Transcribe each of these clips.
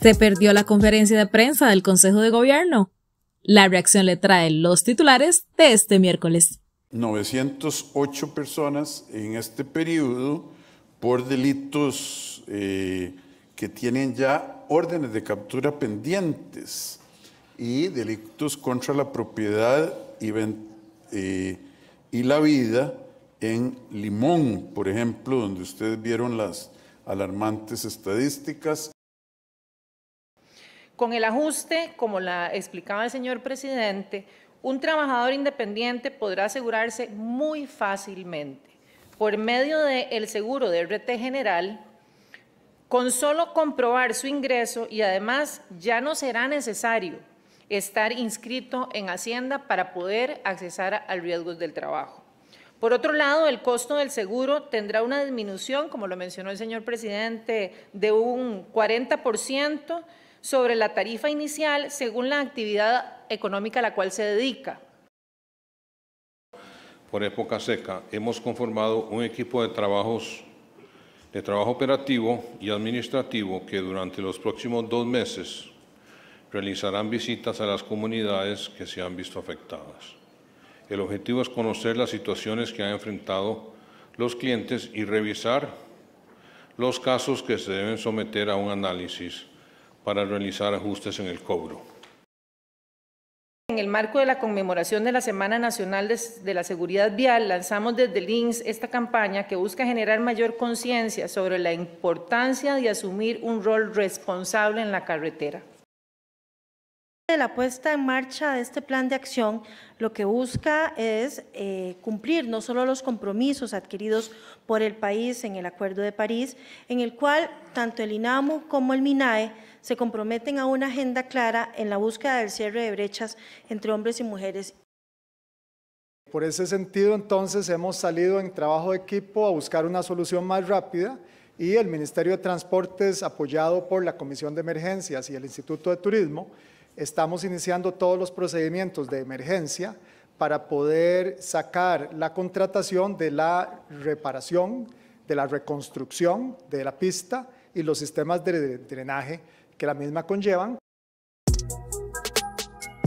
Se perdió la conferencia de prensa del Consejo de Gobierno. La reacción le trae los titulares de este miércoles. 908 personas en este periodo por delitos eh, que tienen ya órdenes de captura pendientes y delitos contra la propiedad y eh, la vida en Limón, por ejemplo, donde ustedes vieron las alarmantes estadísticas. Con el ajuste, como la explicaba el señor presidente, un trabajador independiente podrá asegurarse muy fácilmente por medio del seguro de RT general con solo comprobar su ingreso y además ya no será necesario estar inscrito en Hacienda para poder accesar al riesgo del trabajo. Por otro lado, el costo del seguro tendrá una disminución, como lo mencionó el señor presidente, de un 40% sobre la tarifa inicial según la actividad económica a la cual se dedica. Por época seca hemos conformado un equipo de trabajos de trabajo operativo y administrativo que durante los próximos dos meses realizarán visitas a las comunidades que se han visto afectadas. El objetivo es conocer las situaciones que han enfrentado los clientes y revisar los casos que se deben someter a un análisis para realizar ajustes en el cobro. En el marco de la conmemoración de la Semana Nacional de la Seguridad Vial, lanzamos desde el esta campaña que busca generar mayor conciencia sobre la importancia de asumir un rol responsable en la carretera. La puesta en marcha de este plan de acción lo que busca es eh, cumplir no solo los compromisos adquiridos por el país en el Acuerdo de París, en el cual tanto el INAMU como el MINAE se comprometen a una agenda clara en la búsqueda del cierre de brechas entre hombres y mujeres. Por ese sentido, entonces, hemos salido en trabajo de equipo a buscar una solución más rápida y el Ministerio de Transportes, apoyado por la Comisión de Emergencias y el Instituto de Turismo, Estamos iniciando todos los procedimientos de emergencia para poder sacar la contratación de la reparación, de la reconstrucción de la pista y los sistemas de drenaje que la misma conllevan.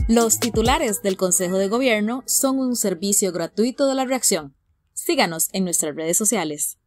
Los titulares del Consejo de Gobierno son un servicio gratuito de la reacción. Síganos en nuestras redes sociales.